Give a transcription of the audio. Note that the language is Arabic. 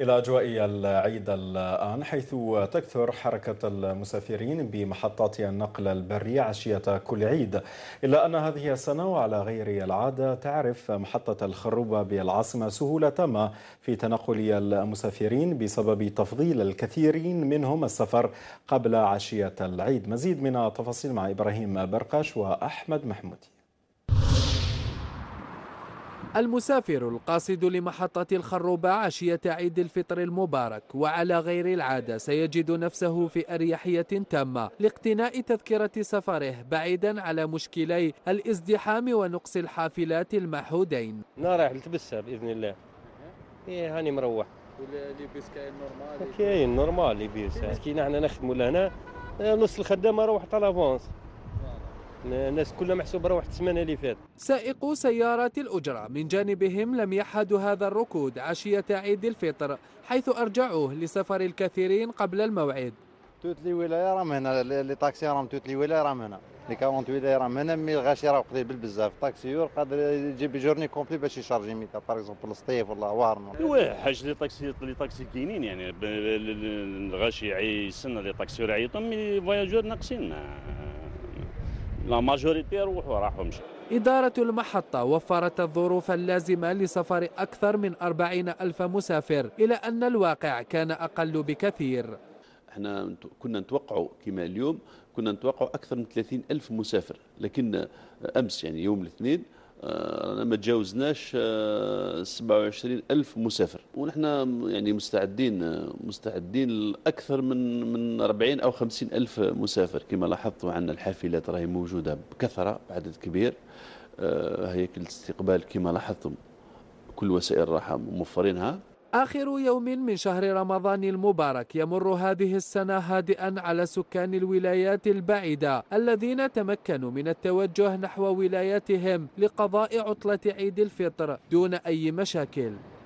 إلى أجواء العيد الآن حيث تكثر حركة المسافرين بمحطات النقل البري عشية كل عيد إلا أن هذه السنة وعلى غير العادة تعرف محطة الخروبة بالعاصمة سهولة تامة في تنقل المسافرين بسبب تفضيل الكثيرين منهم السفر قبل عشية العيد مزيد من التفاصيل مع إبراهيم برقاش وأحمد محمودي المسافر القاصد لمحطة الخروبة عشية عيد الفطر المبارك وعلى غير العادة سيجد نفسه في أريحية تامة لاقتناء تذكرة سفره بعيدا على مشكلي الازدحام ونقص الحافلات المعهودين نا رايح لتبسها بإذن الله إيه هاني مروح لبس كاين نورمال كاين نورمال ليبيس كي نحن نخدموا لهنا نص آه، الخدامة روحت طلافونس الناس كلها محسوبه راه واحد السمانه اللي فات سائقو سيارات الاجره من جانبهم لم يحدوا هذا الركود عشيه عيد الفطر حيث ارجعوه لسفر الكثيرين قبل الموعد توت لي ولايه راهم هنا لي طاكسي راهم توت لي ولايه راهم هنا لي 40 ولايه راهم هنا مي الغاشي راه قليل بزاف طاكسيور قادر يجيب جورني كومبلي باش يشارجي ميتا باغ اكزومبل الصيف ولا وارن ايوا حاج لي طاكسي لي طاكسي كاينين يعني الغاشي يعيسن لي طاكسيور يعيطن مي فواياجور ناقصين لا ماجوريتي روحوا راحوا مشوا إدارة المحطة وفرت الظروف اللازمة لسفر أكثر من أربعين ألف مسافر إلى أن الواقع كان أقل بكثير احنا كنا نتوقع كما اليوم كنا نتوقع أكثر من ثلاثين ألف مسافر لكن أمس يعني يوم الاثنين رانا آه، ما تجاوزناش 27 آه، ألف مسافر ونحن يعني مستعدين آه، مستعدين لأكثر من من 40 أو 50 ألف مسافر كما لاحظتوا عندنا الحافلات راهي موجودة بكثرة بعدد كبير هيكل الاستقبال كما لاحظتم كل وسائل الراحة موفرينها آخر يوم من شهر رمضان المبارك يمر هذه السنة هادئا على سكان الولايات البعيدة الذين تمكنوا من التوجه نحو ولاياتهم لقضاء عطلة عيد الفطر دون أي مشاكل